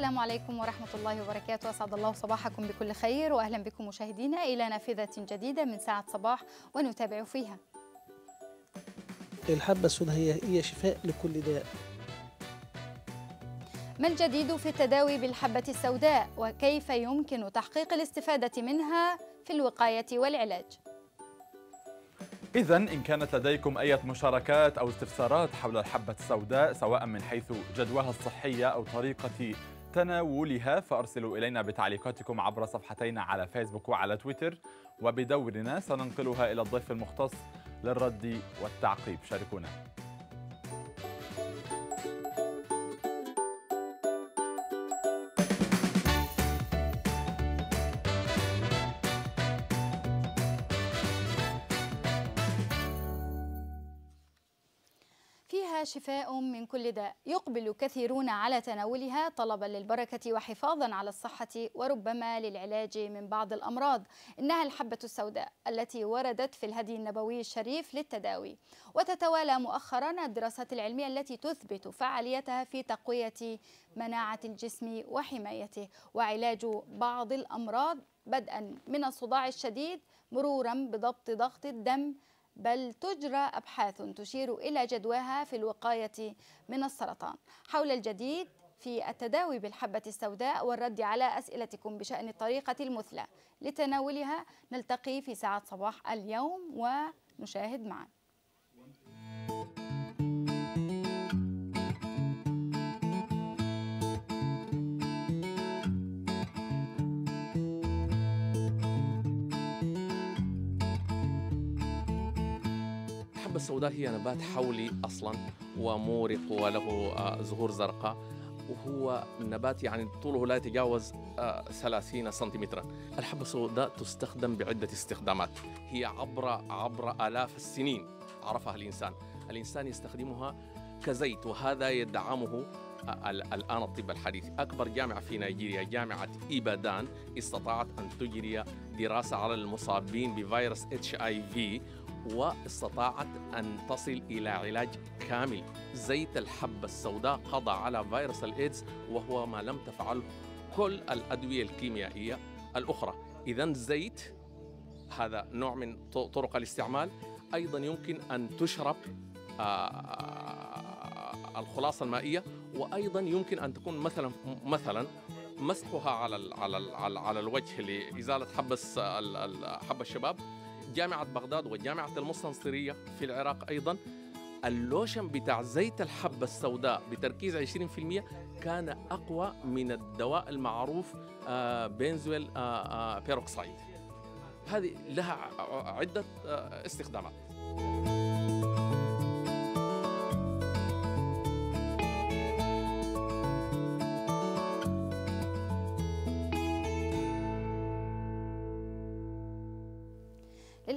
السلام عليكم ورحمة الله وبركاته أسعد الله صباحكم بكل خير وأهلا بكم مشاهدينا إلى نافذة جديدة من ساعة صباح ونتابع فيها الحبة السوداء هي هي شفاء لكل داء ما الجديد في التداوي بالحبة السوداء وكيف يمكن تحقيق الاستفادة منها في الوقاية والعلاج؟ إذا إن كانت لديكم أي مشاركات أو استفسارات حول الحبة السوداء سواء من حيث جدواها الصحية أو طريقة تناولها فارسلوا الينا بتعليقاتكم عبر صفحتينا على فيسبوك وعلى تويتر وبدورنا سننقلها الى الضيف المختص للرد والتعقيب شاركونا شفاء من كل داء يقبل كثيرون على تناولها طلبا للبركة وحفاظا على الصحة وربما للعلاج من بعض الأمراض إنها الحبة السوداء التي وردت في الهدي النبوي الشريف للتداوي وتتوالى مؤخرا الدراسات العلمية التي تثبت فعاليتها في تقوية مناعة الجسم وحمايته وعلاج بعض الأمراض بدءا من الصداع الشديد مرورا بضبط ضغط الدم بل تجرى أبحاث تشير إلى جدواها في الوقاية من السرطان حول الجديد في التداوي بالحبة السوداء والرد على أسئلتكم بشأن الطريقة المثلى لتناولها نلتقي في ساعة صباح اليوم ونشاهد معاً السوداء هي نبات حولي أصلا ومورق وله آه، زهور زرقاء وهو نبات يعني طوله لا يتجاوز 30 آه، سنتيمترا الحبة السوداء تستخدم بعدة استخدامات هي عبر عبر آلاف السنين عرفها الإنسان الإنسان يستخدمها كزيت وهذا يدعمه آه، الآن الطب الحديث أكبر جامعة في نيجيريا جامعة إيبادان استطاعت أن تجري دراسة على المصابين بفيروس اتش اي في واستطاعت أن تصل إلى علاج كامل زيت الحبة السوداء قضى على فيروس الإيدز وهو ما لم تفعله كل الأدوية الكيميائية الأخرى إذا زيت هذا نوع من طرق الاستعمال أيضا يمكن أن تشرب آه، الخلاصة المائية وأيضا يمكن أن تكون مثلا مثلا مسحها على على على الوجه لإزالة حبة حبة الشباب جامعة بغداد وجامعة المستنصرية في العراق أيضا اللوشن بتاع زيت الحبة السوداء بتركيز 20% كان أقوى من الدواء المعروف آه، بنزويل آه، آه، بيروكسايد هذه لها عدة استخدامات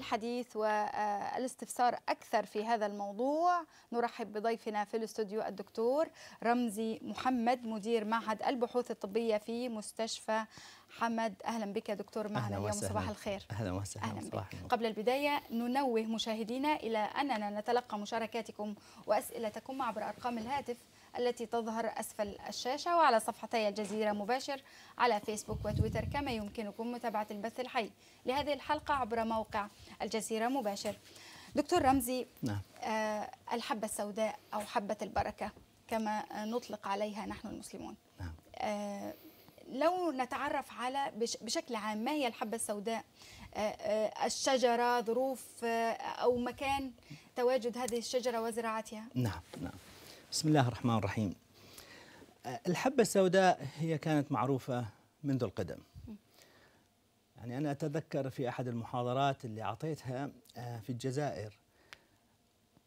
للحديث والاستفسار أكثر في هذا الموضوع نرحب بضيفنا في الاستوديو الدكتور رمزي محمد مدير معهد البحوث الطبية في مستشفى حمد أهلا بك دكتور معنا اليوم صباح الخير أهلا وسهلا أهلا صباح قبل البداية ننوه مشاهدينا إلى أننا نتلقى مشاركاتكم وأسئلتكم عبر أرقام الهاتف التي تظهر أسفل الشاشة وعلى صفحتي الجزيرة مباشر على فيسبوك وتويتر كما يمكنكم متابعة البث الحي لهذه الحلقة عبر موقع الجزيرة مباشر دكتور رمزي نعم. آه، الحبة السوداء أو حبة البركة كما نطلق عليها نحن المسلمون نعم. آه، لو نتعرف على بشكل عام ما هي الحبة السوداء آه، الشجرة ظروف أو مكان تواجد هذه الشجرة وزراعتها نعم نعم بسم الله الرحمن الرحيم أه، الحبة السوداء هي كانت معروفة منذ القدم يعني أنا أتذكر في أحد المحاضرات اللي أعطيتها أه، في الجزائر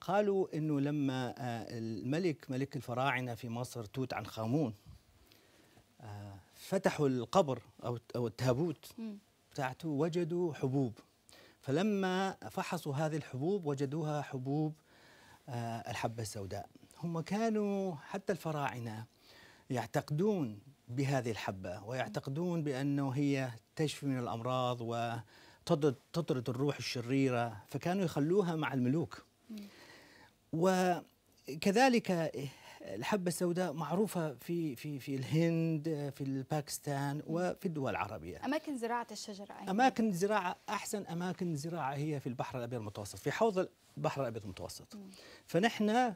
قالوا أنه لما أه، الملك ملك الفراعنة في مصر توت عنخ آمون فتحوا القبر أو التابوت بتاعته وجدوا حبوب فلما فحصوا هذه الحبوب وجدوها حبوب الحبة السوداء هم كانوا حتى الفراعنة يعتقدون بهذه الحبة ويعتقدون بأنه هي تشفي من الأمراض وتطرد الروح الشريرة فكانوا يخلوها مع الملوك وكذلك الحبة السوداء معروفة في في في الهند في الباكستان وفي الدول العربية أماكن زراعة الشجرة أيضا. أماكن زراعة أحسن أماكن زراعة هي في البحر الأبيض المتوسط في حوض البحر الأبيض المتوسط فنحن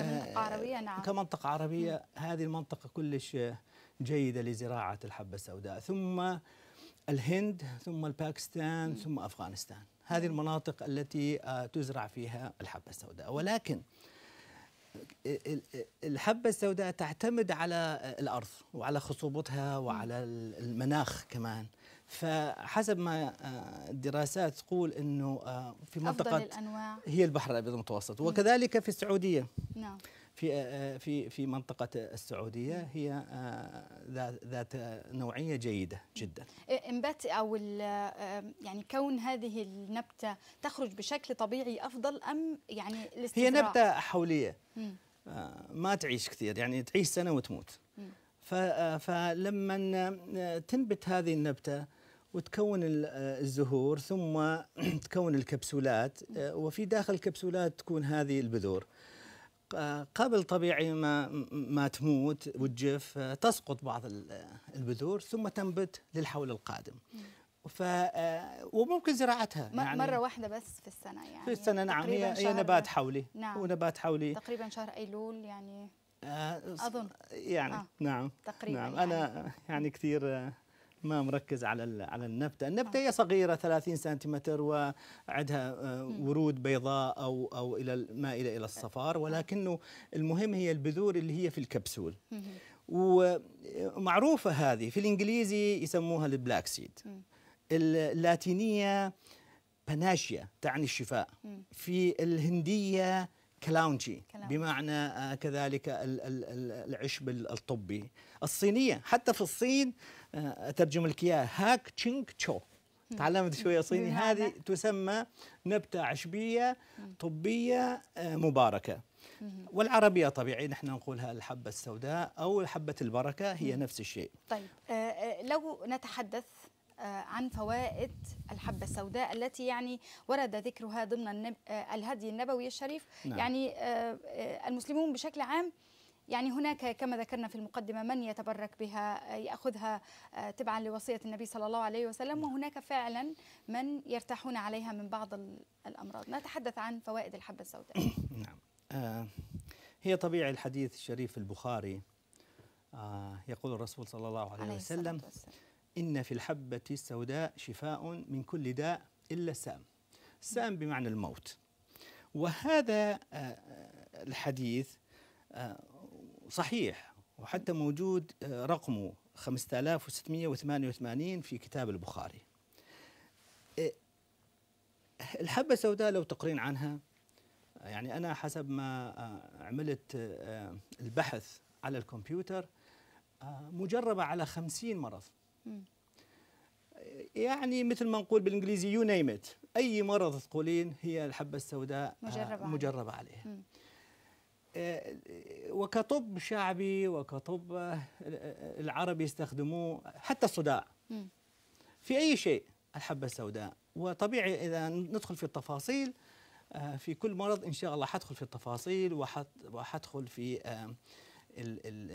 كمنطقة آه، عربية نعم كمنطقة عربية هذه المنطقة كلش جيدة لزراعة الحبة السوداء ثم الهند ثم الباكستان ثم أفغانستان هذه المناطق التي آه، تزرع فيها الحبة السوداء ولكن الحبة السوداء تعتمد على الأرض وعلى خصوبتها وعلى المناخ كمان فحسب ما آه، الدراسات تقول انه آه، في منطقه أفضل الأنواع هي البحر الابيض المتوسط نعم. وكذلك في السعوديه نعم في آه، في في منطقه السعوديه نعم. هي ذات نوعيه جيده جدا انبات او يعني كون هذه النبته تخرج بشكل طبيعي افضل ام يعني الاستزراع هي نبته حوليه ما تعيش كثير يعني تعيش سنه وتموت فلما تنبت هذه النبته وتكون آه، الزهور ثم تكون الكبسولات آه، وفي داخل الكبسولات تكون هذه البذور آه، قبل طبيعي ما ما تموت وتجف تسقط بعض البذور ثم تنبت للحول القادم ف وممكن زراعتها يعني مره واحده بس في السنه يعني في السنه نعم هي, نبات حولي نعم ونبات حولي تقريبا شهر ايلول يعني اظن يعني آه. نعم تقريبا نعم يعني. انا يعني, يعني كثير ما مركز على على النبته، النبته آه. هي صغيره 30 سنتيمتر وعندها آه، ورود بيضاء او او الى مائله الى الصفار آه. ولكنه المهم هي البذور اللي هي في الكبسول. ومعروفه هذه في الانجليزي يسموها البلاك سيد. اللاتينيه باناشيا تعني الشفاء. في الهنديه كلاونجي بمعنى كذلك العشب الطبي. الصينيه حتى في الصين آه، اترجم لك اياها هاك تشينك تشو تعلمت شويه صيني نعم. هذه تسمى نبته عشبيه طبيه آه، مباركه والعربيه طبيعي نحن نقولها الحبه السوداء او حبه البركه هي نفس الشيء طيب آه، لو نتحدث عن فوائد الحبة السوداء التي يعني ورد ذكرها ضمن الهدي النبوي الشريف نعم. يعني المسلمون بشكل عام يعني هناك كما ذكرنا في المقدمة من يتبرك بها يأخذها آه، تبعا لوصية النبي صلى الله عليه وسلم وهناك فعلا من يرتاحون عليها من بعض الأمراض نتحدث عن فوائد الحبة السوداء نعم آه، هي طبيعة الحديث الشريف البخاري آه، يقول الرسول صلى الله عليه, عليه وسلم إن في الحبة السوداء شفاء من كل داء إلا السام السام بمعنى الموت وهذا الحديث صحيح وحتى موجود آه، رقمه 5688 في كتاب البخاري آه، الحبة السوداء لو تقرين عنها يعني أنا حسب ما آه، عملت البحث على الكمبيوتر مجربة على خمسين مرض يعني مثل ما نقول بالإنجليزي يو نيمت أي مرض تقولين هي الحبة السوداء مجربة, مجربة عليها, عليها. آه، آه، وكطب شعبي وكطب آه، العرب يستخدموه حتى الصداع في أي شيء الحبة السوداء وطبيعي إذا ندخل في التفاصيل في كل مرض إن شاء الله حدخل في التفاصيل وحدخل في ال ال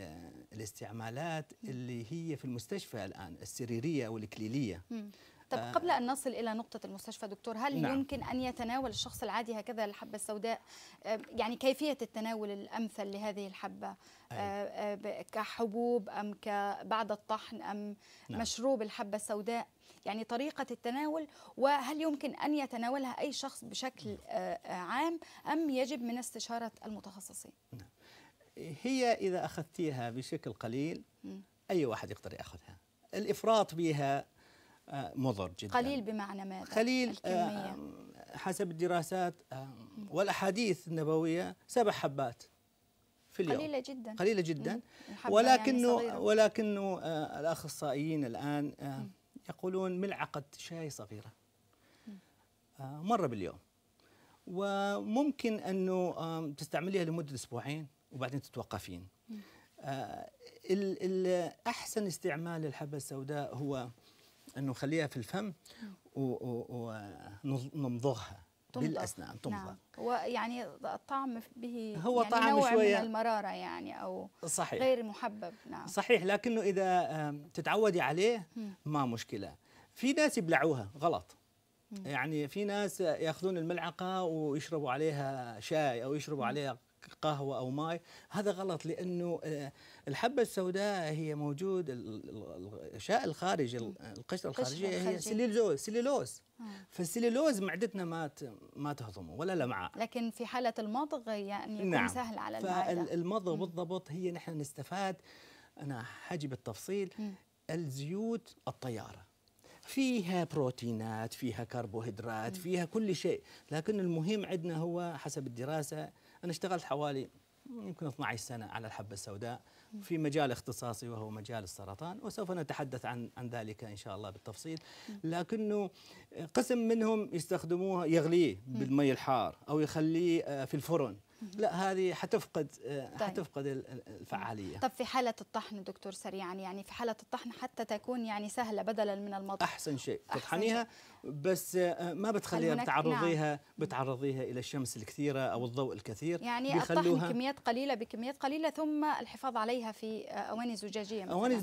الاستعمالات اللي هي في المستشفى الآن السريرية والإكليلية طب آه. قبل أن نصل إلى نقطة المستشفى دكتور هل نعم. يمكن أن يتناول الشخص العادي هكذا الحبة السوداء آه، يعني كيفية التناول الأمثل لهذه الحبة أي. آه، كحبوب أم بعد الطحن أم نعم. مشروب الحبة السوداء يعني طريقة التناول وهل يمكن أن يتناولها أي شخص بشكل نعم. عام أم يجب من استشارة المتخصصين نعم. هي إذا أخذتيها بشكل قليل أي واحد يقدر يأخذها الإفراط بها آه، مضر جدا قليل بمعنى ماذا؟ قليل آه، الكمية. آه، حسب الدراسات والأحاديث النبوية سبع حبات في اليوم قليلة جدا قليلة جدا ولكنه يعني ولكنه الأخصائيين الآن يقولون ملعقة شاي صغيرة مرة باليوم وممكن أنه تستعمليها لمدة أسبوعين وبعدين تتوقفين أحسن استعمال للحبة السوداء هو انه نخليها في الفم ونمضغها بالاسنان تمضغ نعم. ويعني الطعم به هو يعني طعم نوع شوية من المراره يعني او صحيح. غير محبب نعم صحيح لكنه اذا تتعودي عليه ما مشكله في ناس يبلعوها غلط يعني في ناس ياخذون الملعقه ويشربوا عليها شاي او يشربوا عليها قهوه او ماي هذا غلط لانه آه، الحبه السوداء هي موجود الأشياء الخارجي القشره الخارجيه هي سليلوز سليلوز فالسليلوز معدتنا ما ما تهضمه ولا لمعاء لكن في حاله المضغ يعني يكون نعم. سهل على المعده فالمضغ بالضبط هي نحن نستفاد انا حاجي بالتفصيل م. الزيوت الطياره فيها بروتينات فيها كربوهيدرات فيها كل شيء لكن المهم عندنا هو حسب الدراسة أنا اشتغلت حوالي يمكن 12 سنة على الحبة السوداء في مجال اختصاصي وهو مجال السرطان وسوف نتحدث عن عن ذلك إن شاء الله بالتفصيل لكنه قسم منهم يستخدموه يغليه بالمي الحار أو يخليه آه، في الفرن لا هذه حتفقد طيب. حتفقد الفعاليه طب في حاله الطحن دكتور سريعا يعني في حاله الطحن حتى تكون يعني سهله بدلا من المضغ احسن شيء تطحنيها بس آه، ما بتخليها بتعرضيها نعم. بتعرضيها الى الشمس الكثيره او الضوء الكثير يعني الطحن كميات قليله بكميات قليله ثم الحفاظ عليها في آه، اواني زجاجيه مثلا. اواني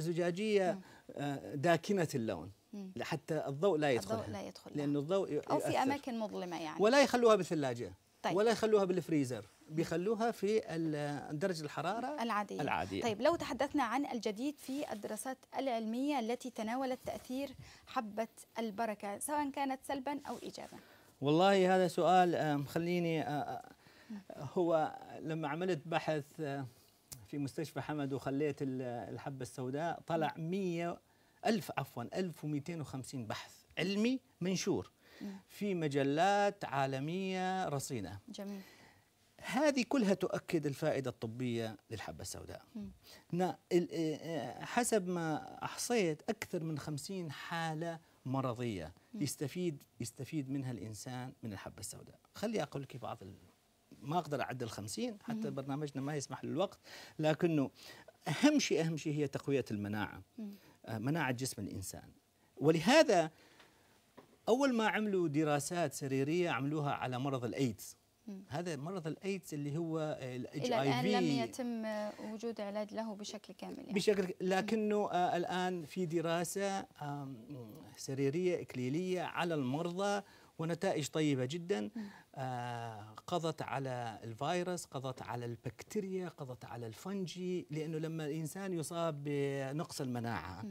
زجاجيه آه، داكنه اللون حتى الضوء لا يدخل الضوء لا يدخل لانه الضوء يؤثر. او في اماكن مظلمه يعني ولا يخلوها بالثلاجه طيب. ولا يخلوها بالفريزر بيخلوها في درجة الحرارة العادية. العادية طيب لو تحدثنا عن الجديد في الدراسات العلمية التي تناولت تأثير حبة البركة سواء كانت سلبا أو إيجابا والله هذا سؤال آه، خليني آه، آه، هو لما عملت بحث في مستشفى حمد وخليت الحبة السوداء طلع 100 ألف عفوا 1250 بحث علمي منشور في مجلات عالمية رصينة جميل هذه كلها تؤكد الفائدة الطبية للحبة السوداء آه، آه، حسب ما أحصيت أكثر من خمسين حالة مرضية يستفيد يستفيد منها الإنسان من الحبة السوداء خلي أقول لك بعض ما أقدر أعد الخمسين حتى برنامجنا ما يسمح للوقت لكنه أهم شيء أهم شيء هي تقوية المناعة آه، مناعة جسم الإنسان ولهذا اول ما عملوا دراسات سريريه عملوها على مرض الايدز هذا مرض الايدز اللي هو الاتش اي في الان لم يتم وجود علاج له بشكل كامل يعني. بشكل لكنه آه الان في دراسه آه سريريه اكليليه على المرضى ونتائج طيبه جدا آه قضت على الفيروس قضت على البكتيريا قضت على الفنجي لانه لما الانسان يصاب بنقص المناعه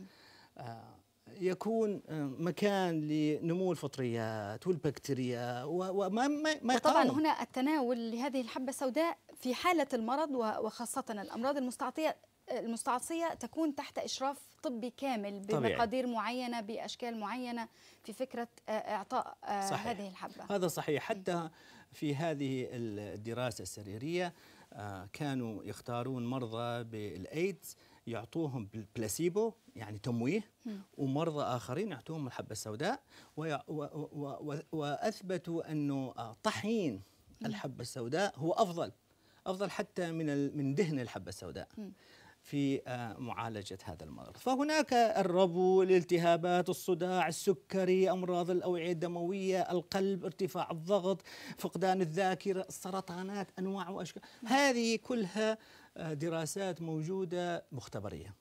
آه يكون آه، مكان لنمو الفطريات والبكتيريا وما ما, طبعا هنا التناول لهذه الحبه السوداء في حاله المرض وخاصه الامراض المستعطيه المستعصية تكون تحت إشراف طبي كامل بمقادير معينة بأشكال معينة في فكرة آه، إعطاء آه، صحيح. هذه الحبة هذا صحيح حتى في هذه الدراسة السريرية كانوا يختارون مرضى بالأيدز يعطوهم بلاسيبو يعني تمويه ومرضى اخرين يعطوهم الحبه السوداء واثبتوا انه آه، طحين الحبه السوداء هو افضل افضل حتى من من دهن الحبه السوداء في آه، معالجة هذا المرض فهناك الربو الالتهابات الصداع السكري أمراض الأوعية الدموية القلب ارتفاع الضغط فقدان الذاكرة السرطانات أنواع وأشكال نعم. هذه كلها آه، دراسات موجودة مختبرية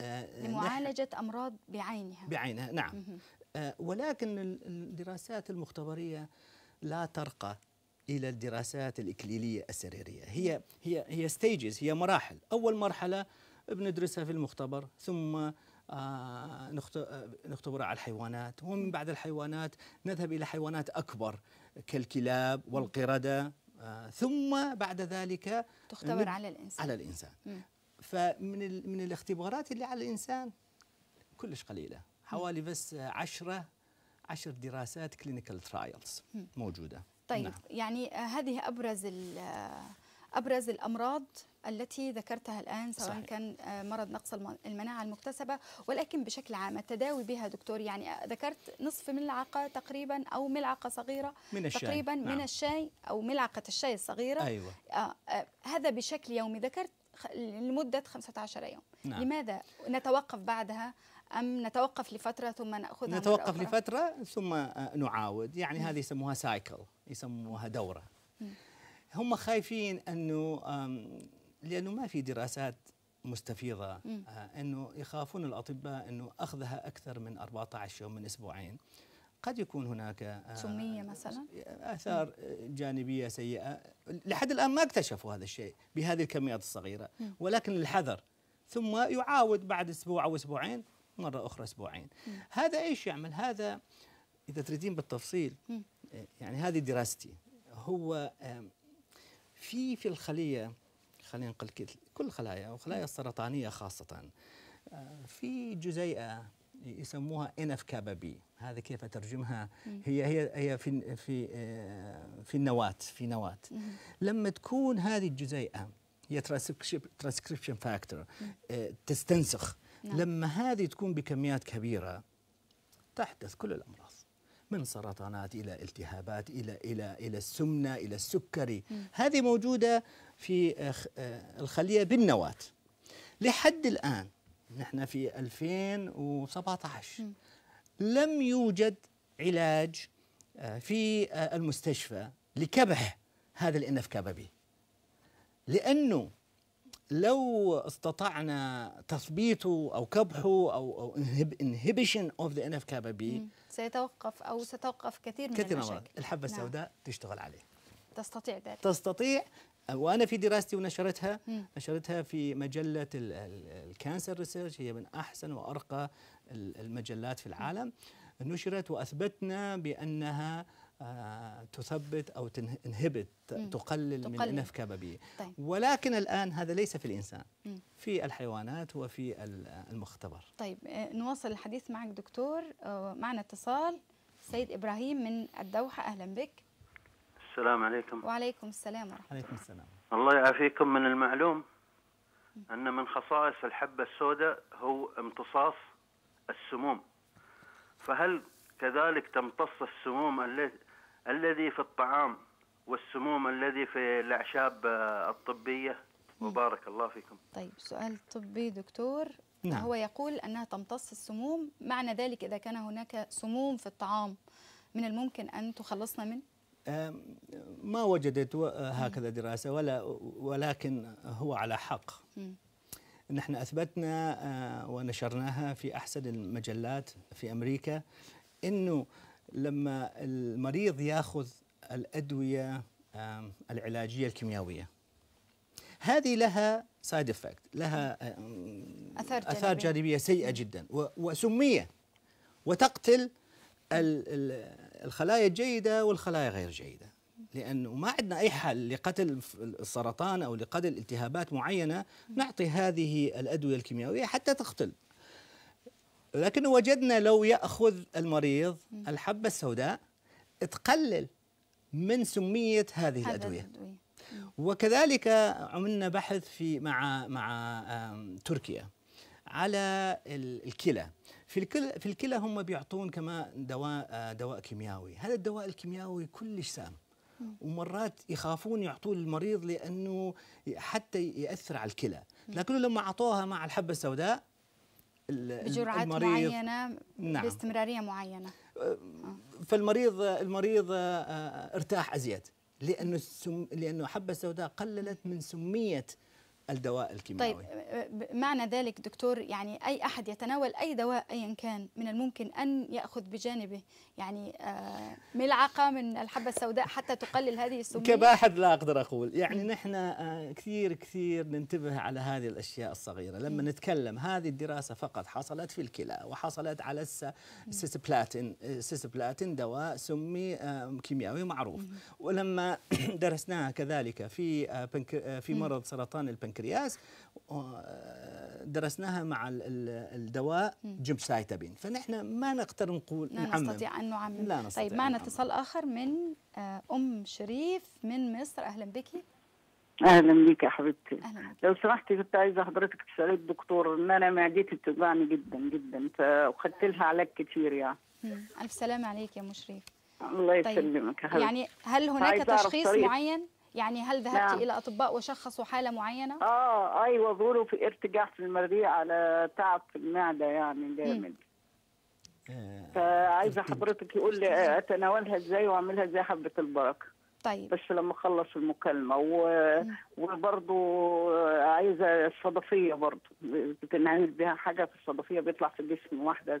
آه، لمعالجة أمراض بعينها بعينها نعم ولكن الدراسات المختبرية لا ترقى الى الدراسات الاكليليه السريريه هي هي هي ستيجز هي مراحل اول مرحله بندرسها في المختبر ثم آه, آه، على الحيوانات ومن بعد الحيوانات نذهب الى حيوانات اكبر كالكلاب والقرده آه ثم بعد ذلك تختبر على الانسان على الانسان م. فمن من الاختبارات اللي على الانسان كلش قليله حوالي بس 10 10 دراسات كلينيكال ترايلز موجوده طيب نعم. يعني آه، هذه ابرز آه، ابرز الامراض التي ذكرتها الآن سواء صحيح. كان آه، مرض نقص المناعة المكتسبة ولكن بشكل عام التداوي بها دكتور يعني ذكرت نصف ملعقة تقريبا أو ملعقة صغيرة من الشاي. تقريبا نعم. من الشاي أو ملعقة الشاي الصغيرة أيوة. هذا بشكل يومي ذكرت لمدة 15 يوم نعم. لماذا نتوقف بعدها أم نتوقف لفترة ثم نأخذها نتوقف لفترة ثم آه، نعاود يعني هذه يسموها سايكل يسموها دورة هم خايفين أنه لأنه ما في دراسات مستفيضة آه، أنه يخافون الأطباء أنه أخذها أكثر من 14 يوم من أسبوعين قد يكون هناك آه، سمية مثلا آثار جانبية سيئة لحد الآن ما اكتشفوا هذا الشيء بهذه الكميات الصغيرة ولكن الحذر ثم يعاود بعد أسبوع أو أسبوعين مرة أخرى أسبوعين مم. هذا إيش يعمل هذا إذا تريدين بالتفصيل مم. يعني هذه دراستي هو في في الخلية خلينا نقول كل الخلايا وخلايا السرطانية خاصة آه، في جزيئة يسموها انف كابا بي هذا كيف اترجمها هي هي هي في في آه، في النواه في نواه لما تكون هذه الجزيئه هي ترانسكريبشن آه، فاكتور تستنسخ نعم. لما هذه تكون بكميات كبيرة تحدث كل الأمراض من سرطانات إلى التهابات إلى إلى إلى السمنة إلى السكري م. هذه موجودة في آه، آه، الخلية بالنواة لحد الآن نحن في 2017 م. لم يوجد علاج آه، في المستشفى لكبح هذا الانف بي لانه لو استطعنا تثبيته او كبحه او او انهبيشن اوف ذا ان اف كابا بي سيتوقف او ستوقف كثير من كثير المشاكل الحبه نعم. السوداء تشتغل عليه تستطيع ذلك تستطيع وانا في دراستي ونشرتها مم. نشرتها في مجله الكانسر ريسيرش هي من احسن وارقى المجلات في العالم مم. نشرت واثبتنا بانها آه، تثبت أو تنهبت مم. تقلل, تقلل من إنف كبابية طيب. ولكن الآن هذا ليس في الإنسان مم. في الحيوانات وفي المختبر طيب آه، نواصل الحديث معك دكتور آه، معنا اتصال سيد إبراهيم من الدوحة أهلا بك السلام عليكم وعليكم السلام ورحمة الله عليكم السلام الله يعافيكم من المعلوم أن من خصائص الحبة السوداء هو امتصاص السموم فهل كذلك تمتص السموم الذي في الطعام والسموم الذي في الأعشاب الطبية وبارك الله فيكم طيب سؤال طبي دكتور نعم. هو يقول أنها تمتص السموم معنى ذلك إذا كان هناك سموم في الطعام من الممكن أن تخلصنا منه ما وجدت هكذا دراسة ولا ولكن هو على حق نحن أثبتنا آه، ونشرناها في أحسن المجلات في أمريكا أنه لما المريض ياخذ الادويه العلاجيه الكيميائيه هذه لها سايد افكت لها اثار جانبيه, أثار جانبية سيئه جدا وسميه وتقتل الخلايا الجيده والخلايا غير جيده لانه ما عندنا اي حل لقتل السرطان او لقتل التهابات معينه نعطي هذه الادويه الكيميائيه حتى تقتل لكن وجدنا لو ياخذ المريض الحبه السوداء تقلل من سميه هذه الادويه, الأدوية. وكذلك عملنا بحث في مع مع تركيا على الكلى في الكلى في الكلى هم بيعطون كما دواء آه، دواء كيميائي هذا الدواء الكيميائي كلش سام ومرات يخافون يعطوه للمريض لانه حتى ياثر على الكلى لكنه لما اعطوها مع الحبه السوداء بجرعات المريض معينه نعم. باستمراريه معينه أه، فالمريض المريض أه، ارتاح ازيد لانه السم لانه حبه سوداء قللت من سميه الدواء الكيماوي طيب أه، معنى ذلك دكتور يعني اي احد يتناول اي دواء ايا كان من الممكن ان ياخذ بجانبه يعني آه، ملعقه من الحبه السوداء حتى تقلل هذه السميه كباحث لا اقدر اقول يعني نحن آه، كثير كثير ننتبه على هذه الاشياء الصغيره لما إيه. نتكلم هذه الدراسه فقط حصلت في الكلى وحصلت على السيسبلاتين إيه. السيسبلاتين آه، دواء سمي كيميائي معروف إيه. ولما درسناها كذلك في في مرض سرطان البنكرياس درسناها مع الدواء سايتابين فنحن ما نقدر نقول لا نعمم نستطيع أن نعمم لا نستطيع طيب معنا اتصال آخر من آه، أم شريف من مصر أهلا بك اهلا بك يا حبيبتي أهلا. لو سمحتي كنت عايزه حضرتك تسالي الدكتور ان انا معدتي بتوجعني جدا جدا فاخدت طيب. لها علاج كتير يعني الف سلام عليك يا مشريف الله طيب، يسلمك طيب. يعني هل هناك تشخيص معين يعني هل ذهبت نعم. إلى أطباء وشخصوا حالة معينة؟ آه أيوة ظهروا في ارتجاع في المريء على تعب في المعدة يعني جامد آه، فعايزة حضرتك يقول لي أتناولها إزاي وأعملها إزاي حبة البركة طيب بس لما اخلص المكالمه و... وبرضه عايزه الصدفيه برضه بتنعمل بها حاجه في الصدفيه بيطلع في الجسم واحده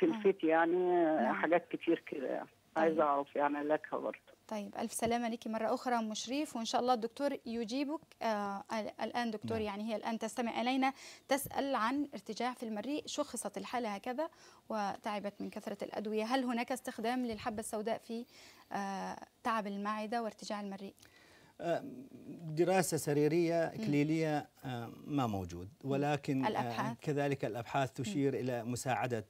سلفيت يعني حاجات كتير كده يعني طيب. عايزه اعرف يعني لك برضه طيب ألف سلامة ليكي مرة أخرى أم شريف وإن شاء الله الدكتور يجيبك آه الآن دكتور نعم. يعني هي الآن تستمع إلينا تسأل عن ارتجاع في المريء شخصت الحالة هكذا وتعبت من كثرة الأدوية هل هناك استخدام للحبة السوداء في آه تعب المعدة وارتجاع المريء؟ آه، دراسة سريرية إكليلية آه، ما موجود ولكن آه، الأبحاث. كذلك الأبحاث تشير إلى مساعدة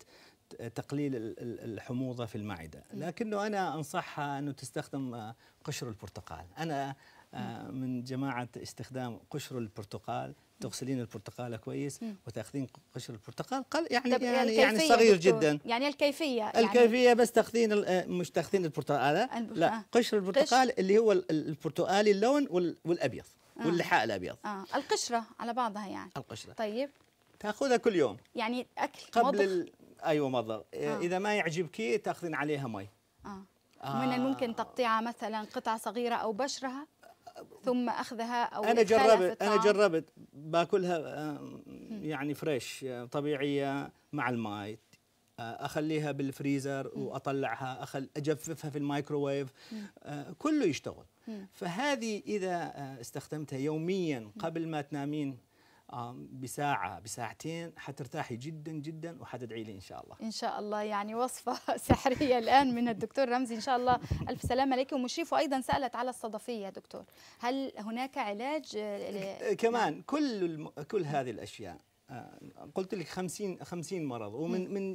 تقليل الحموضه في المعده لكنه انا انصحها انه تستخدم آه، قشر البرتقال انا آه، من جماعه استخدام قشر البرتقال تغسلين البرتقال كويس وتاخذين قشر البرتقال قل يعني يعني, يعني صغير جدا يعني الكيفيه يعني الكيفيه بس تاخذين آه، مش تاخذين البرتقال لا قشر البرتقال اللي هو البرتقالي اللون والابيض واللحاء الابيض آه. القشره على بعضها يعني القشره طيب تاخذها كل يوم يعني اكل قبل ايوه مضغ إيه، آه. اذا ما يعجبك تاخذين عليها مي آه. آه. من الممكن تقطيعها مثلا قطع صغيره او بشرها ثم اخذها او انا جربت انا جربت باكلها يعني فريش طبيعيه مع الماي اخليها بالفريزر واطلعها أخل اجففها في الميكروويف آه، كله يشتغل فهذه اذا آه، استخدمتها يوميا قبل ما تنامين بساعة بساعتين حترتاحي جدا جدا وحتدعي لي إن شاء الله إن شاء الله يعني وصفة سحرية الآن من الدكتور رمزي إن شاء الله ألف سلامة لك ومشرف وأيضا سألت على الصدفية دكتور هل هناك علاج آه، آه، كمان نعم. كل الم... كل هذه الأشياء آه، قلت لك 50 50 مرض ومن من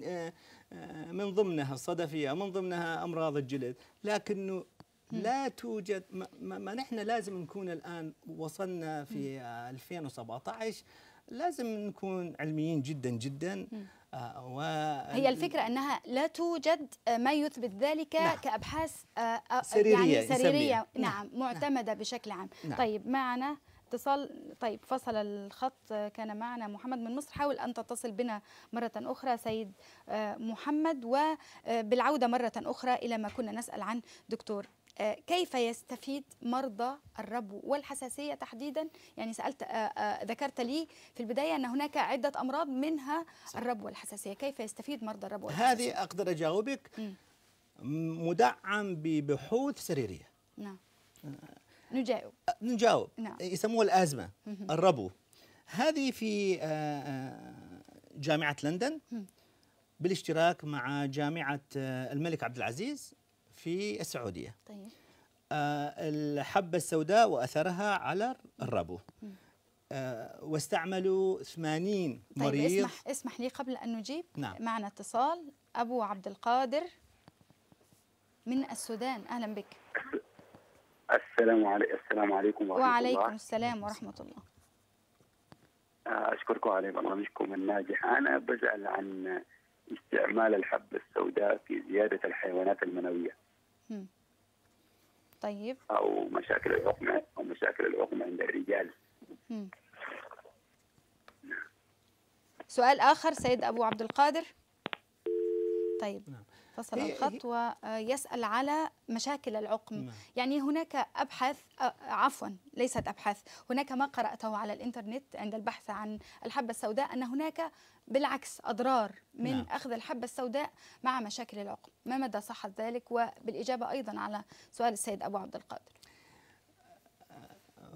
من ضمنها الصدفيه من ضمنها امراض الجلد لكنه لا توجد ما, ما نحن لازم نكون الآن وصلنا في 2017 لازم نكون علميين جدا جدا آه، و... هي الفكرة أنها لا توجد آه، ما يثبت ذلك نعم. كأبحاث آه، سريرية, يعني سريرية نعم, نعم, نعم. معتمدة نعم. بشكل عام نعم. طيب معنا اتصال طيب فصل الخط كان معنا محمد من مصر حاول أن تتصل بنا مرة أخرى سيد محمد وبالعودة مرة أخرى إلى ما كنا نسأل عن دكتور آه، كيف يستفيد مرضى الربو والحساسية تحديدا يعني سألت آه، آه، ذكرت لي في البداية أن هناك عدة أمراض منها الربو والحساسية كيف يستفيد مرضى الربو والحساسية؟ هذه أقدر أجاوبك مدعم ببحوث سريرية نعم نجاوب نجاوب نعم. يسموها الأزمة الربو هذه في جامعة لندن بالاشتراك مع جامعة الملك عبد العزيز في السعودية طيب آه، الحبة السوداء وأثرها على الربو آه، واستعملوا 80 طيب مريض اسمح, اسمح لي قبل أن نجيب نعم. معنا اتصال أبو عبد القادر من السودان أهلا بك السلام عليكم السلام عليكم ورحمة وعليكم الله. السلام ورحمة الله آه، أشكركم على برنامجكم الناجح أنا بسأل عن استعمال الحبة السوداء في زيادة الحيوانات المنوية طيب او مشاكل العقمه او مشاكل العقمه عند الرجال نعم. سؤال اخر سيد ابو عبد القادر طيب نعم. فصل الخط ويسأل آه، على مشاكل العقم نعم. يعني هناك أبحاث آه، عفوا ليست أبحاث هناك ما قرأته على الإنترنت عند البحث عن الحبة السوداء أن هناك بالعكس أضرار من نعم. أخذ الحبة السوداء مع مشاكل العقم ما مدى صحة ذلك وبالإجابة أيضا على سؤال السيد أبو عبد القادر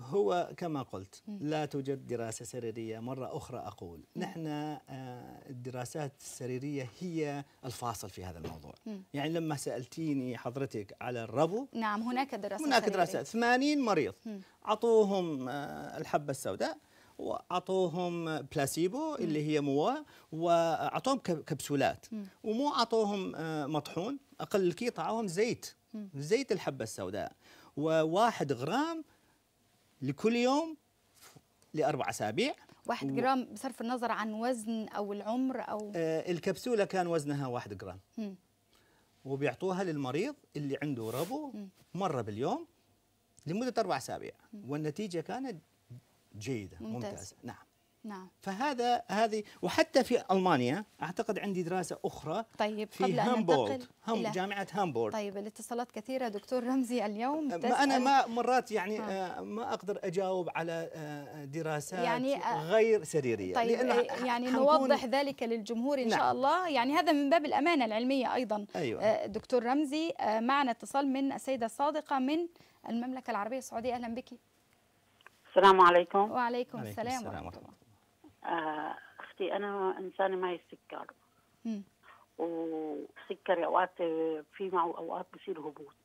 هو كما قلت لا توجد دراسة سريرية مرة أخرى أقول نحن آه، الدراسات السريرية هي الفاصل في هذا الموضوع يعني لما سألتيني حضرتك على الربو نعم هناك دراسات هناك دراسات 80 مريض أعطوهم آه، الحبة السوداء وعطوهم بلاسيبو اللي هي مواه واعطوهم كبسولات ومو عطوهم آه، مطحون اقل الكي طعوهم زيت زيت الحبه السوداء وواحد غرام لكل يوم لاربع اسابيع واحد جرام بصرف النظر عن وزن او العمر او آه الكبسوله كان وزنها واحد جرام م. وبيعطوها للمريض اللي عنده ربو م. مره باليوم لمده اربع اسابيع والنتيجه كانت جيده ممتاز. نعم نعم فهذا هذه وحتى في المانيا اعتقد عندي دراسه اخرى طيب في قبل هامبورغ هم جامعه هامبورغ طيب الاتصالات كثيره دكتور رمزي اليوم ما انا ما مرات يعني آه. آه ما اقدر اجاوب على آه دراسات يعني آه غير سريريه طيب آه، يعني نوضح ذلك للجمهور ان نعم. شاء الله يعني هذا من باب الامانه العلميه ايضا أيوة. آه، دكتور رمزي معنا اتصال من السيده صادقه من المملكه العربيه السعوديه اهلا بك السلام عليكم وعليكم السلام, السلام ورحمه الله اختي انا انسانه معي السكر وسكري اوقات في معه اوقات بصير هبوط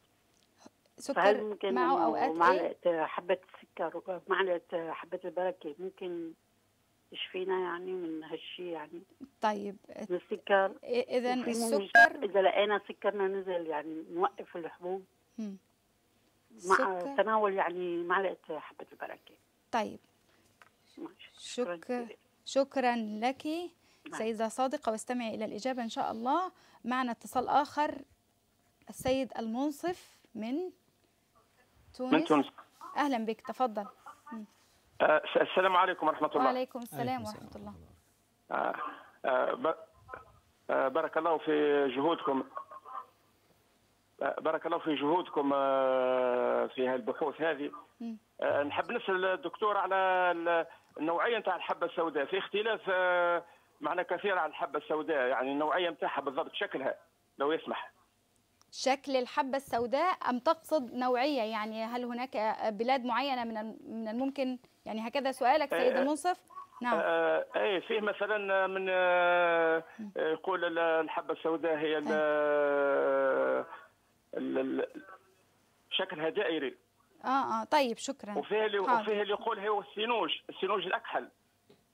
سكر ممكن معه اوقات إيه؟ معلقه إيه؟ حبه السكر معلقه حبه البركه ممكن تشفينا يعني من هالشيء يعني طيب من السكر اذا السكر اذا لقينا سكرنا نزل يعني نوقف الحبوب مع تناول يعني معلقه حبه البركه طيب شكرا شكرا, شكرا لك نعم. سيدة صادقة واستمعي إلى الإجابة إن شاء الله معنا اتصال آخر السيد المنصف من تونس من تونس أهلا بك تفضل أه السلام عليكم ورحمة الله وعليكم السلام ورحمة الله أه، أه، أه، بارك الله في جهودكم بارك الله في جهودكم في البحوث هذه نحب نسال الدكتور على النوعيه نتاع الحبه السوداء في اختلاف آه، معنى كثير عن الحبه السوداء يعني النوعيه نتاعها بالضبط شكلها لو يسمح شكل الحبة السوداء أم تقصد نوعية يعني هل هناك بلاد معينة من من الممكن يعني هكذا سؤالك سيد آه، آه، المنصف؟ نعم اي فيه مثلا من يقول الحبة السوداء هي طيب. شكلها دائري اه اه طيب شكرا وفيه اللي وفيه اللي يقول هو السينوج السينوج الاكحل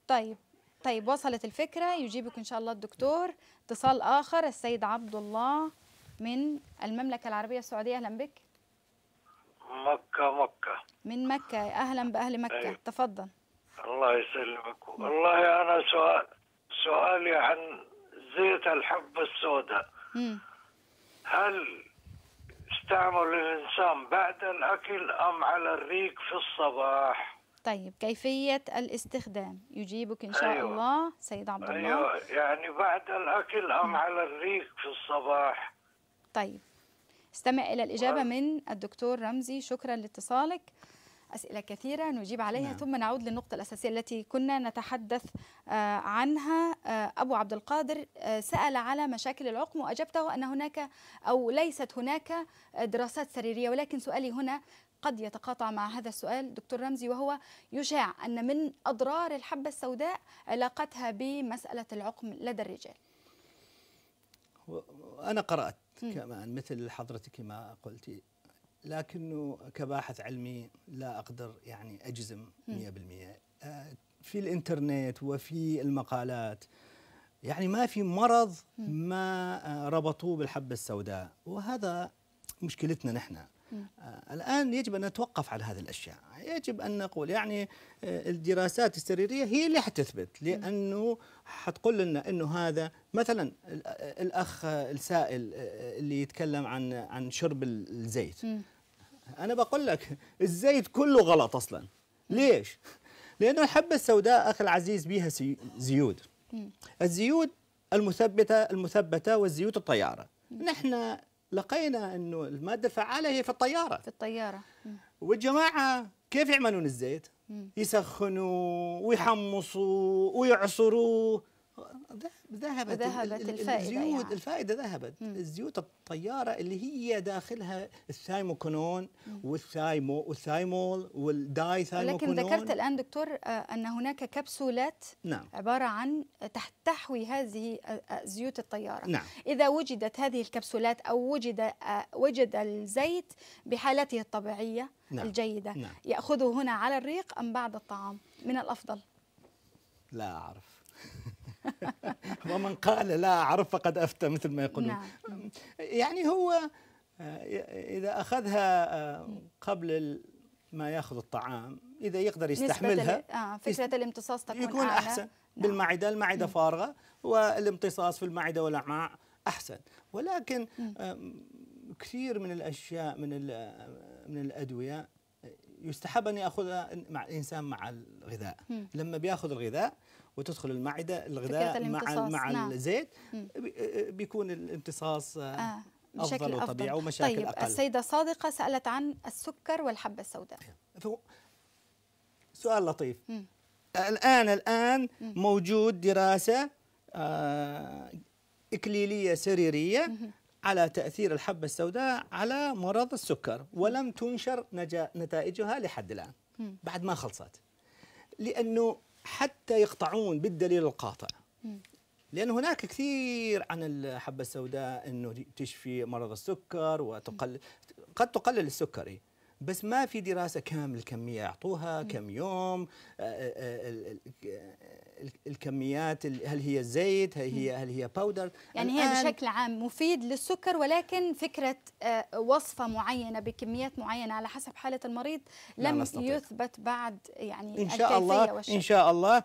طيب طيب وصلت الفكره يجيبك ان شاء الله الدكتور اتصال اخر السيد عبد الله من المملكه العربيه السعوديه اهلا بك مكه مكه من مكه اهلا باهل مكه أيوه. تفضل الله يسلمك والله انا سؤال سؤالي عن زيت الحب السوداء هل يستعمل الإنسان بعد الأكل أم على الريق في الصباح طيب كيفية الاستخدام يجيبك إن شاء أيوة. الله سيد عبد الله أيوة يعني بعد الأكل أم م. على الريق في الصباح طيب استمع إلى الإجابة أيوة. من الدكتور رمزي شكرا لاتصالك أسئلة كثيرة نجيب عليها نعم. ثم نعود للنقطة الأساسية التي كنا نتحدث آه، عنها آه، أبو عبد القادر آه، سأل على مشاكل العقم وأجبته أن هناك أو ليست هناك دراسات سريرية ولكن سؤالي هنا قد يتقاطع مع هذا السؤال دكتور رمزي وهو يشاع أن من أضرار الحبة السوداء علاقتها بمسألة العقم لدى الرجال أنا قرأت كمان مثل حضرتك ما قلتي لكنه كباحث علمي لا اقدر يعني اجزم 100% آه، في الانترنت وفي المقالات يعني ما في مرض ما آه، ربطوه بالحبة السوداء وهذا مشكلتنا نحن آه، الآن يجب أن نتوقف على هذه الأشياء يجب أن نقول يعني الدراسات السريرية هي اللي حتثبت لأنه حتقول لنا أنه هذا مثلا الأخ السائل اللي يتكلم عن عن شرب الزيت انا بقول لك الزيت كله غلط اصلا ليش لانه الحبه السوداء اخي العزيز بيها زيود الزيود المثبته المثبته والزيوت الطياره نحن لقينا انه الماده الفعاله هي في الطياره في الطياره والجماعه كيف يعملون الزيت يسخنوا ويحمصوا ويعصروا ذهبت, ذهبت الفائدة يعني. الزيوت يعني. الفائدة ذهبت الزيوت الطيارة اللي هي داخلها الثايموكونون والثايمو والثايمول والداي ثايموكونون لكن ذكرت الآن دكتور آه، أن هناك كبسولات نعم. عبارة عن تحتوي هذه آه، آه، زيوت الطيارة نعم. إذا وجدت هذه الكبسولات أو وجد وجد الزيت بحالته الطبيعية نعم. الجيدة نعم. يأخذه هنا على الريق أم بعد الطعام من الأفضل لا أعرف ومن قال لا أعرف فقد أفتى مثل ما يقولون نعم. يعني هو آه، إذا أخذها آه، قبل ما ياخذ الطعام اذا يقدر يستحملها آه فكره الامتصاص تكون يكون احسن احسن نعم. بالمعده المعده فارغه والامتصاص في المعده والامعاء احسن ولكن آه، كثير من الاشياء من من الادويه يستحب ان ياخذها مع الانسان مع الغذاء لما بياخذ الغذاء وتدخل المعده الغذاء مع مع نعم. الزيت بيكون الامتصاص آه. آه، بشكل افضل وطبيعي ومشاكل طيب اقل السيده صادقه سالت عن السكر والحبه السوداء سؤال لطيف م. الان الان م. موجود دراسه آه اكليليه سريريه م. على تاثير الحبه السوداء على مرض السكر ولم تنشر نتائجها لحد الان بعد ما خلصت لانه حتى يقطعون بالدليل القاطع لأن هناك كثير عن الحبة السوداء أنه تشفي مرض السكر وتقل قد تقلل السكري بس ما في دراسه كم الكميه اعطوها كم يوم آه، آه، آه، الكميات هل هي زيت هل هي هل هي باودر يعني هي بشكل عام مفيد للسكر ولكن فكره وصفه معينه بكميات معينه على حسب حاله المريض لم يثبت بعد يعني ان شاء الله والشكل. ان شاء الله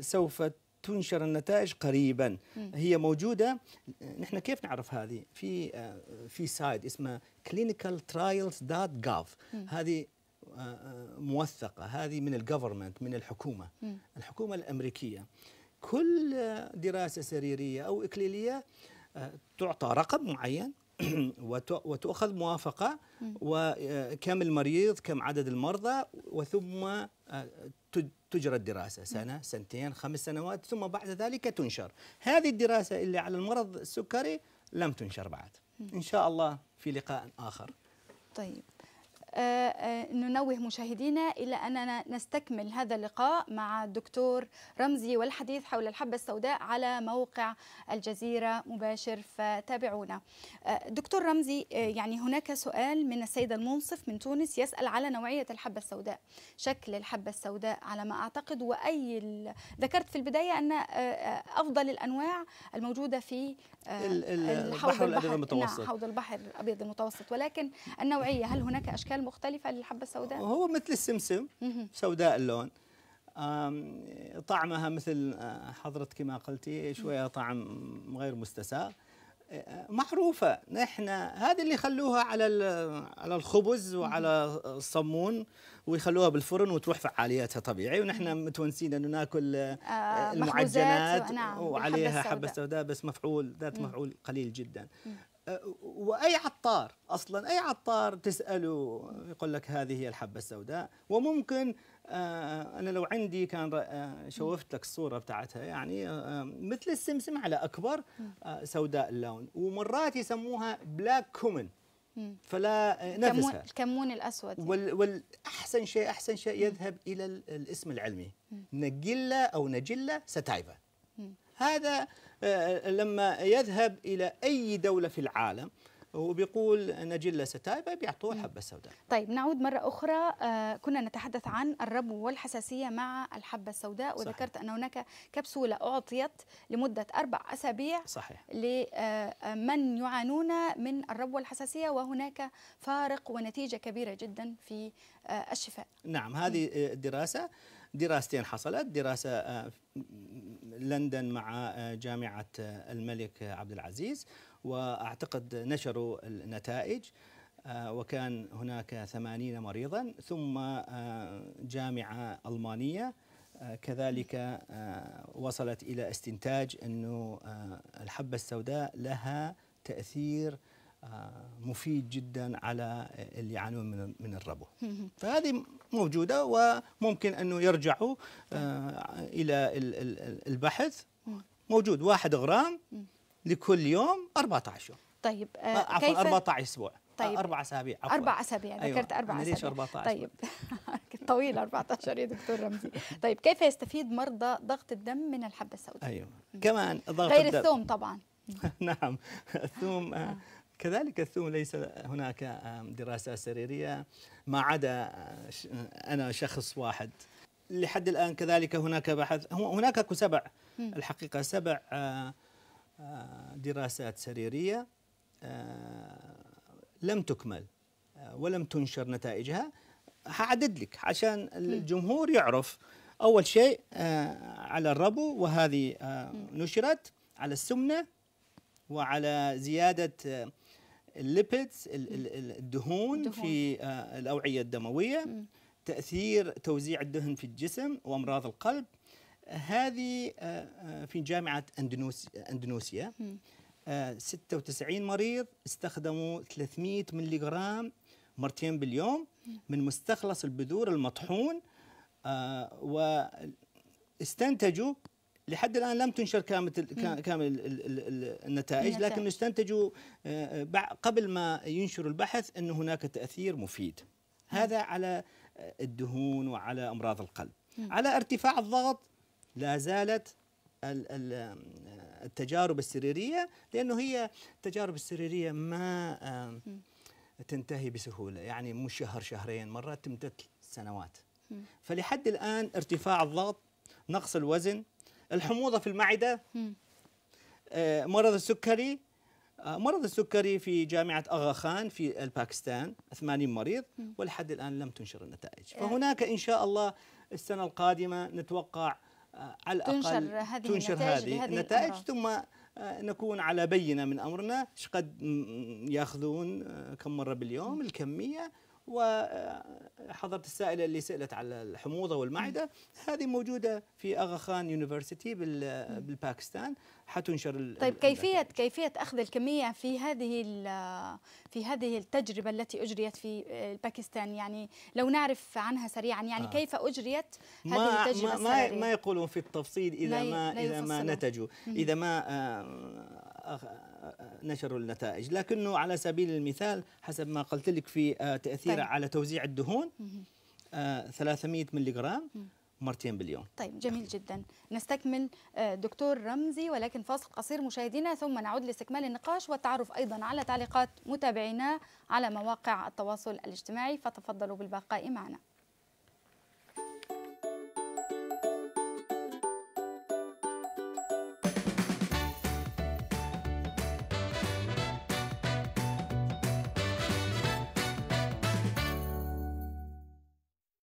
سوف تنشر النتائج قريبا هي موجوده نحن كيف نعرف هذه في آه، في سايد اسمه clinicaltrials.gov هذه آه، آه، موثقه هذه من الجفرمنت من الحكومه الحكومه الامريكيه كل دراسه سريريه او اكليليه تعطى رقم معين وتؤخذ موافقة وكم آه، المريض كم عدد المرضى وثم آه، تجرى الدراسة سنة سنتين خمس سنوات ثم بعد ذلك تنشر هذه الدراسة اللي على المرض السكري لم تنشر بعد إن شاء الله في لقاء آخر طيب آه، آه، ننوه مشاهدينا إلى أننا نستكمل هذا اللقاء مع الدكتور رمزي والحديث حول الحبة السوداء على موقع الجزيرة مباشر فتابعونا آه، دكتور رمزي يعني هناك سؤال من السيدة المنصف من تونس يسأل على نوعية الحبة السوداء شكل الحبة السوداء على ما أعتقد وأي ال... ذكرت في البداية أن أفضل الأنواع الموجودة في الحوض البحر, البحر نعم، المتوسط. نعم حوض البحر الأبيض المتوسط ولكن النوعية هل هناك أشكال المختلفه للحبه السوداء هو مثل السمسم سوداء اللون طعمها مثل آه، حضرتك ما قلتي شويه طعم غير مستساغ آه، معروفه نحن هذا اللي خلوها على على الخبز وعلى الصمون ويخلوها بالفرن وتروح فعالياتها طبيعي ونحن متونسين انه ناكل آه، المعجنات نعم، وعليها حبه سوداء بس مفعول ذات مفعول قليل جدا واي عطار اصلا اي عطار تساله يقول لك هذه هي الحبه السوداء وممكن آه، انا لو عندي كان آه، شوفت لك الصوره بتاعتها يعني آه، مثل السمسم على اكبر سوداء اللون ومرات يسموها بلاك كومن فلا نفسها الكمون الاسود وال والاحسن شيء احسن شيء يذهب الى الاسم العلمي نجله او نجله ستايفا هذا آه، لما يذهب إلى أي دولة في العالم وبيقول نجلة ستايبة بيعطوه حبة سوداء طيب نعود مرة أخرى آه، كنا نتحدث عن الربو والحساسية مع الحبة السوداء وذكرت صحيح. أن هناك كبسولة أعطيت لمدة أربع أسابيع صحيح. لمن آه، يعانون من الربو والحساسية وهناك فارق ونتيجة كبيرة جدا في الشفاء نعم هذه الدراسة دراستين حصلت دراسة آه، لندن مع آه، جامعة آه، الملك عبد العزيز وأعتقد نشروا النتائج وكان هناك ثمانين مريضا ثم جامعة ألمانية كذلك وصلت إلى استنتاج أنه الحبة السوداء لها تأثير آه، مفيد جدا على اللي يعانون من من الربو فهذه موجوده وممكن انه يرجعوا آه، الى البحث موجود واحد غرام لكل يوم 14 يوم طيب آه، عفوا 14 اسبوع طيب أربع أسابيع عفوا. أربع أسابيع أيوة. ذكرت أربع أسابيع ليش 14 طيب طويل 14 يا دكتور رمزي طيب كيف يستفيد مرضى ضغط الدم من الحبة السوداء؟ أيوة كمان ضغط غير الدم. الثوم طبعا نعم الثوم كذلك الثوم ليس هناك دراسات سريريه ما عدا آه، انا شخص واحد لحد الان كذلك هناك بحث هناك سبع الحقيقه سبع آه، آه، دراسات سريريه لم تكمل ولم تنشر نتائجها هعدد لك عشان الجمهور يعرف اول شيء على الربو وهذه نشرت على السمنه وعلى زياده الليبيدز الدهون, الدهون في آه، الاوعيه الدمويه تاثير توزيع الدهن في الجسم وامراض القلب هذه آه، آه، في جامعه اندونوسيا 96 مريض استخدموا 300 ملي جرام مرتين باليوم من مستخلص البذور المطحون واستنتجوا لحد الان لم تنشر كامل كامل النتائج لكن استنتجوا آه، قبل ما ينشروا البحث ان هناك تاثير مفيد هذا على آه، الدهون وعلى امراض القلب على ارتفاع الضغط لا زالت آه، التجارب السريريه لانه هي التجارب السريريه ما تنتهي بسهوله يعني مو شهر شهرين مرات تمتد سنوات فلحد الان ارتفاع الضغط نقص الوزن الحموضه في المعده آه، مرض السكري آه، مرض السكري في جامعة أغا خان في الباكستان 80 مريض ولحد الآن لم تنشر النتائج آه. فهناك إن شاء الله السنة القادمة نتوقع على الأقل تنشر هذه تنشر النتائج, هذه النتائج ثم نكون على بينة من أمرنا قد يأخذون كم مرة باليوم الكمية وحضرت السائلة اللي سألت على الحموضة والمعدة هذه موجودة في أغا خان يونيفرسيتي بالباكستان حتنشر طيب كيفية كيفية أخذ الكمية في هذه في هذه التجربة التي أجريت في الباكستان يعني لو نعرف عنها سريعا يعني آه. كيف أجريت هذه التجربة ما, ما, ما يقولون في التفصيل إذا ما إذا ما نتجوا إذا ما آه نشروا النتائج لكنه على سبيل المثال حسب ما قلت لك في آه، تأثيره طيب. على توزيع الدهون 300 آه، ملغرام مرتين باليوم طيب جميل جدا نستكمل آه، دكتور رمزي ولكن فاصل قصير مشاهدينا ثم نعود لاستكمال النقاش والتعرف أيضا على تعليقات متابعينا على مواقع التواصل الاجتماعي فتفضلوا بالبقاء معنا